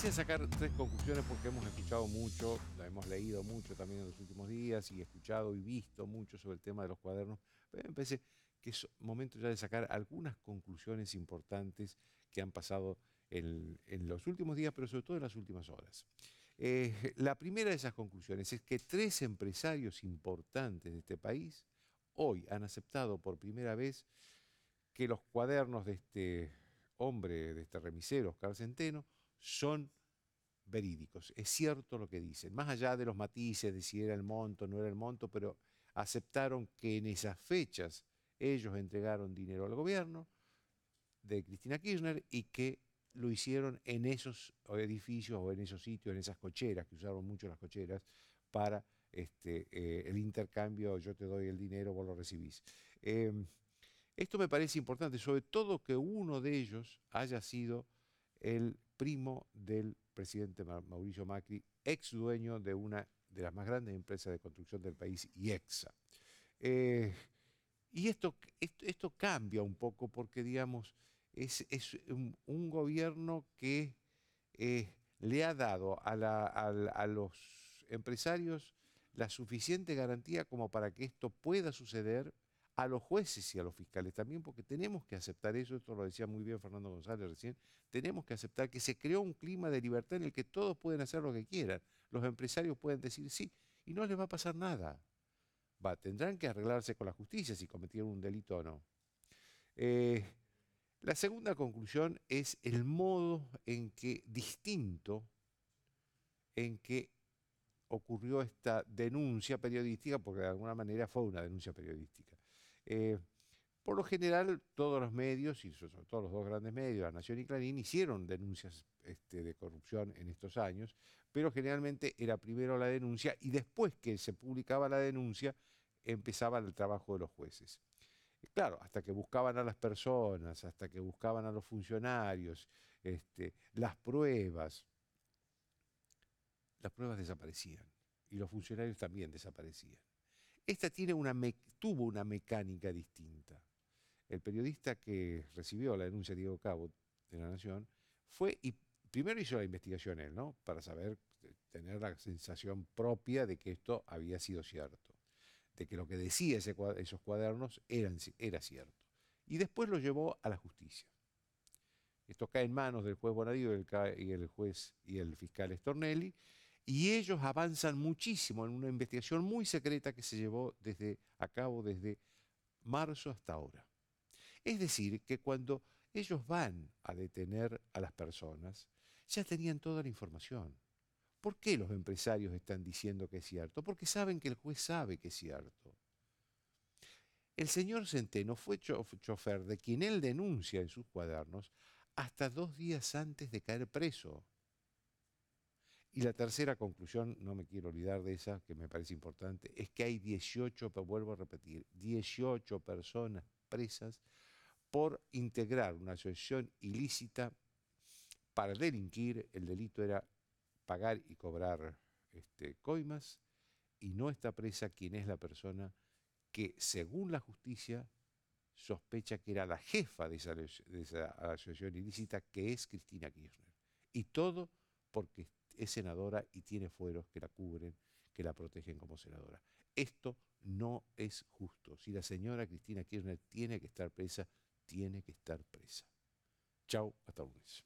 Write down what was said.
quise sacar tres conclusiones porque hemos escuchado mucho, la hemos leído mucho también en los últimos días y escuchado y visto mucho sobre el tema de los cuadernos. Pero me parece que es momento ya de sacar algunas conclusiones importantes que han pasado en, los últimos días, pero sobre todo en las últimas horas. Eh, la primera de esas conclusiones es que tres empresarios importantes de este país hoy han aceptado por primera vez que los cuadernos de este hombre, de este remisero, Oscar Centeno, son verídicos. Es cierto lo que dicen. Más allá de los matices de si era el monto o no era el monto, pero aceptaron que en esas fechas ellos entregaron dinero al gobierno de Cristina Kirchner y que lo hicieron en esos edificios o en esos sitios, en esas cocheras, que usaron mucho las cocheras, para este, eh, el intercambio, yo te doy el dinero, vos lo recibís. Em, esto me parece importante, sobre todo que uno de ellos haya sido el primo del presidente Mauricio Macri, ex dueño de una de las más grandes empresas de construcción del país, IEXA. y eh, esto, esto, cambia un poco porque, digamos, es, un, gobierno que eh, le ha dado a, a los empresarios la suficiente garantía como para que esto pueda suceder a los jueces y a los fiscales también, porque tenemos que aceptar eso, esto lo decía muy bien Fernando González recién, tenemos que aceptar que se creó un clima de libertad en el que todos pueden hacer lo que quieran, los empresarios pueden decir sí y no les va a pasar nada. Va, tendrán que arreglarse con la justicia si cometieron un delito o no. Eh, la segunda conclusión es el modo en que, distinto, en que ocurrió esta denuncia periodística, porque de alguna manera fue una denuncia periodística. Eh, por lo general, todos los medios, y sobre los dos grandes medios, La Nación y Clarín, hicieron denuncias este, de corrupción en estos años, pero generalmente era primero la denuncia y después que se publicaba la denuncia empezaba el trabajo de los jueces. Claro, hasta que buscaban a las personas, hasta que buscaban a los funcionarios, este, las pruebas, las pruebas desaparecían y los funcionarios también desaparecían. Esta tuvo una mecánica distinta. El periodista que recibió la denuncia de Diego Cabo de la Nación fue y primero hizo la investigación él, ¿no? Para saber, eh, tener la sensación propia de que esto había sido cierto, de que lo que decía esos cuadernos era cierto. Y después lo llevó a la justicia. Esto cae en manos del juez Bonadío y el, juez y el fiscal Stornelli, y ellos avanzan muchísimo en una investigación muy secreta que se llevó desde, a cabo desde marzo hasta ahora. Es decir, que cuando ellos van a detener a las personas, ya tenían toda la información. ¿Por qué los empresarios están diciendo que es cierto? Porque saben que el juez sabe que es cierto. El señor Centeno fue chofer de quien él denuncia en sus cuadernos hasta dos días antes de caer preso. Y la tercera conclusión, no me quiero olvidar de esa, que me parece importante, es que hay 18, vuelvo a repetir, 18 personas presas por integrar una asociación ilícita para delinquir. El delito era pagar y cobrar este, coimas y no está presa quien es la persona que, según la justicia, sospecha que era la jefa de esa, de esa asociación ilícita, que es Cristina Kirchner. Y todo porque es senadora y tiene fueros que la cubren, que la protegen como senadora. Esto no es justo. Si la señora Cristina Kirchner tiene que estar presa, tiene que estar presa. Chao, hasta lunes.